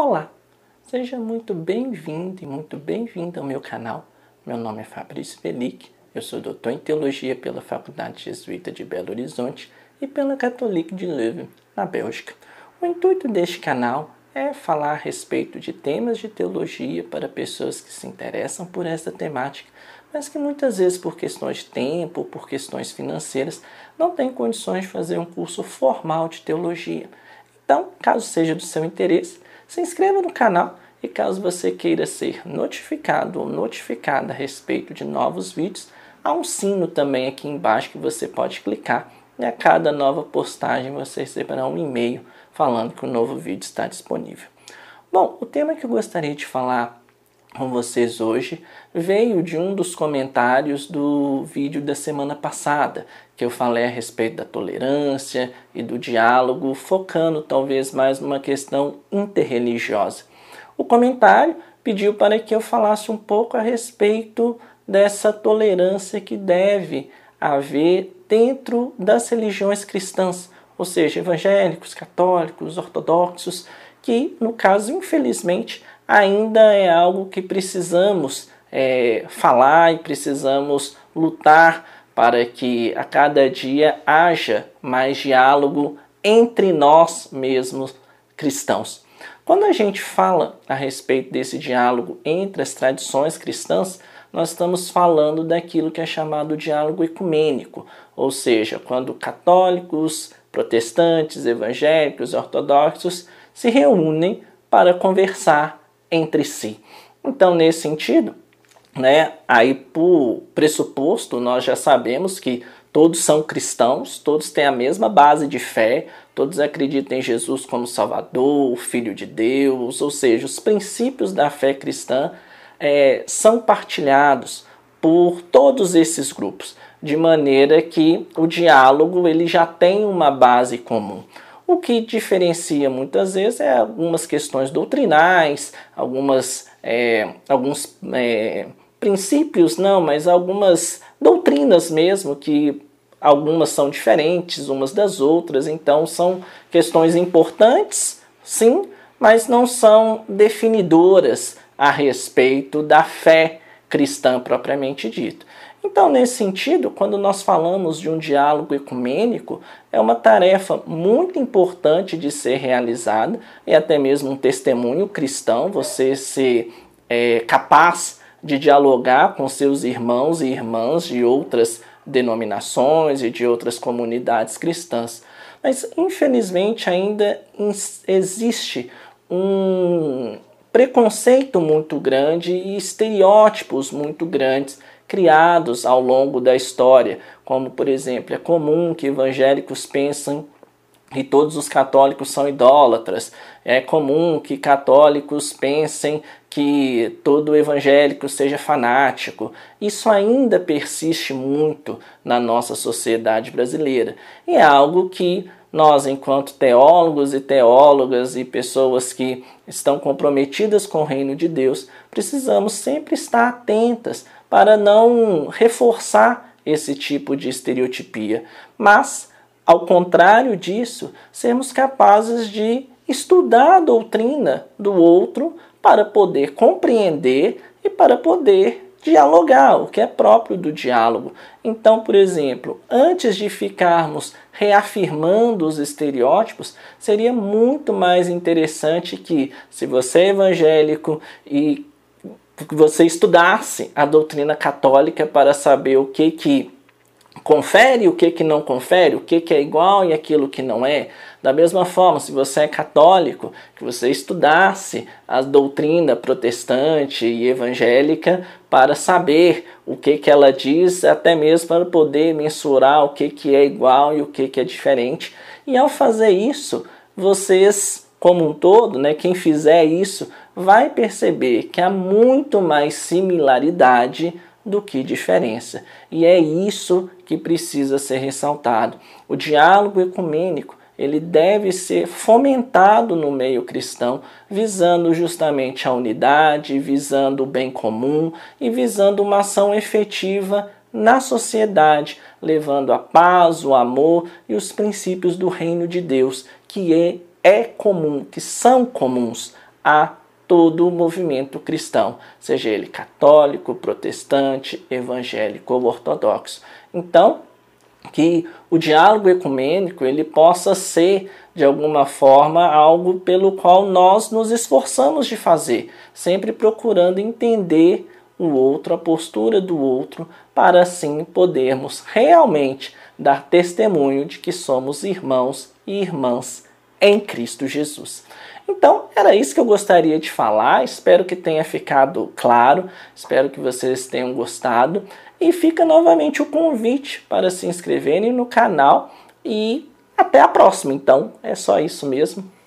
Olá, seja muito bem-vindo e muito bem-vinda ao meu canal. Meu nome é Fabrício Felic, eu sou doutor em Teologia pela Faculdade Jesuíta de Belo Horizonte e pela Católica de Leuven, na Bélgica. O intuito deste canal é falar a respeito de temas de teologia para pessoas que se interessam por esta temática, mas que muitas vezes, por questões de tempo, por questões financeiras, não têm condições de fazer um curso formal de teologia. Então, caso seja do seu interesse, se inscreva no canal e caso você queira ser notificado ou notificada a respeito de novos vídeos, há um sino também aqui embaixo que você pode clicar e a cada nova postagem você receberá um e-mail falando que o um novo vídeo está disponível. Bom, o tema que eu gostaria de falar com vocês hoje veio de um dos comentários do vídeo da semana passada, que eu falei a respeito da tolerância e do diálogo, focando talvez mais numa questão interreligiosa. O comentário pediu para que eu falasse um pouco a respeito dessa tolerância que deve haver dentro das religiões cristãs, ou seja, evangélicos, católicos, ortodoxos, que no caso, infelizmente, ainda é algo que precisamos é, falar e precisamos lutar para que a cada dia haja mais diálogo entre nós mesmos cristãos. Quando a gente fala a respeito desse diálogo entre as tradições cristãs, nós estamos falando daquilo que é chamado diálogo ecumênico, ou seja, quando católicos, protestantes, evangélicos, ortodoxos se reúnem para conversar entre si. Então, nesse sentido, né, aí por pressuposto, nós já sabemos que todos são cristãos, todos têm a mesma base de fé, todos acreditam em Jesus como Salvador, Filho de Deus, ou seja, os princípios da fé cristã é, são partilhados por todos esses grupos, de maneira que o diálogo ele já tem uma base comum. O que diferencia muitas vezes é algumas questões doutrinais, algumas, é, alguns é, princípios, não, mas algumas doutrinas mesmo, que algumas são diferentes umas das outras, então são questões importantes, sim, mas não são definidoras a respeito da fé cristã propriamente dito. Então, nesse sentido, quando nós falamos de um diálogo ecumênico, é uma tarefa muito importante de ser realizada e até mesmo um testemunho cristão, você ser é, capaz de dialogar com seus irmãos e irmãs de outras denominações e de outras comunidades cristãs. Mas, infelizmente, ainda existe um preconceito muito grande e estereótipos muito grandes criados ao longo da história, como por exemplo, é comum que evangélicos pensem e todos os católicos são idólatras. É comum que católicos pensem que todo evangélico seja fanático. Isso ainda persiste muito na nossa sociedade brasileira. E é algo que nós, enquanto teólogos e teólogas e pessoas que estão comprometidas com o reino de Deus, precisamos sempre estar atentas para não reforçar esse tipo de estereotipia. Mas ao contrário disso, sermos capazes de estudar a doutrina do outro para poder compreender e para poder dialogar, o que é próprio do diálogo. Então, por exemplo, antes de ficarmos reafirmando os estereótipos, seria muito mais interessante que, se você é evangélico e você estudasse a doutrina católica para saber o que que confere o que, que não confere, o que, que é igual e aquilo que não é. Da mesma forma, se você é católico, que você estudasse a doutrina protestante e evangélica para saber o que, que ela diz, até mesmo para poder mensurar o que, que é igual e o que, que é diferente. E ao fazer isso, vocês, como um todo, né, quem fizer isso, vai perceber que há muito mais similaridade do que diferença. E é isso que precisa ser ressaltado. O diálogo ecumênico ele deve ser fomentado no meio cristão, visando justamente a unidade, visando o bem comum e visando uma ação efetiva na sociedade, levando a paz, o amor e os princípios do reino de Deus, que é, é comum, que são comuns a todo o movimento cristão, seja ele católico, protestante, evangélico ou ortodoxo. Então, que o diálogo ecumênico ele possa ser de alguma forma algo pelo qual nós nos esforçamos de fazer, sempre procurando entender o outro, a postura do outro, para assim podermos realmente dar testemunho de que somos irmãos e irmãs em Cristo Jesus. Então, era isso que eu gostaria de falar. Espero que tenha ficado claro, espero que vocês tenham gostado. E fica novamente o convite para se inscreverem no canal e até a próxima. Então, é só isso mesmo.